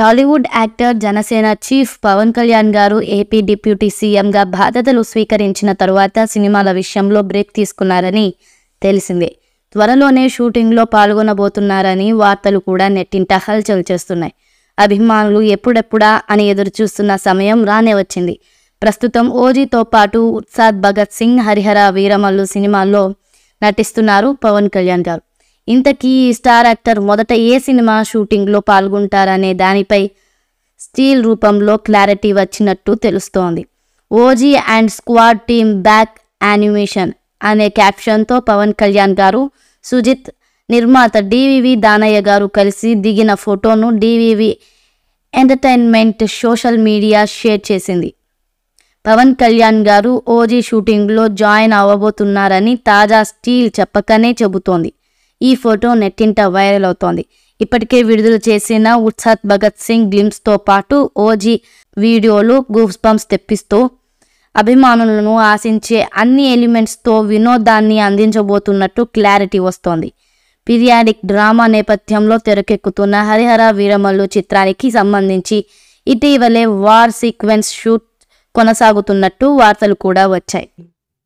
Tollywood actor Janasena chief Pawan Kalyan గారు AP deputy సీఎంగా బాధ్యతలు స్వీకరించిన తరువాత సినిమాల విషయంలో బ్రేక్ తీసుకున్నారని తెలిసిందే త్వరలోనే షూటింగ్లో పాల్గొనబోతున్నారని వార్తలు కూడా నెట్టింట హల్చల్ చేస్తున్నాయి అభిమానులు ఎప్పుడెప్పుడా అని ఎదురుచూస్తున్న సమయం రానే వచ్చింది ప్రస్తుతం ఓజీతో పాటు ఉత్సాద్ భగత్ సింగ్ హరిహర వీరమల్లు సినిమాల్లో నటిస్తున్నారు పవన్ కళ్యాణ్ గారు ఇంతకీ స్టార్ యాక్టర్ మొదట ఏ సినిమా షూటింగ్లో పాల్గొంటారనే దానిపై స్టీల్ రూపంలో క్లారిటీ వచ్చినట్టు తెలుస్తోంది OG and squad team back animation అనే క్యాప్షన్తో పవన్ కళ్యాణ్ గారు సుజిత్ నిర్మాత డివివి దానయ్య గారు కలిసి దిగిన ఫోటోను DVV entertainment social media share చేసింది పవన్ కళ్యాణ్ గారు ఓజీ షూటింగ్లో జాయిన్ అవ్వబోతున్నారని తాజా స్టీల్ చెప్పకనే చెబుతోంది ఈ ఫోటో నెట్టింట వైరల్ అవుతోంది ఇప్పటికే విడుదల చేసిన ఉత్సాత్ భగత్ సింగ్ గ్లిమ్స్తో పాటు ఓజీ వీడియోలు గూఫ్స్ బంప్స్ తెప్పిస్తూ అభిమానులను ఆశించే అన్ని ఎలిమెంట్స్తో వినోదాన్ని అందించబోతున్నట్టు క్లారిటీ వస్తోంది పిరియాడిక్ డ్రామా నేపథ్యంలో తెరకెక్కుతున్న హరిహర వీరమల్లు చిత్రానికి సంబంధించి ఇటీవలే వార్ సీక్వెన్స్ షూట్ కొనసాగుతున్నట్టు వార్తలు కూడా వచ్చాయి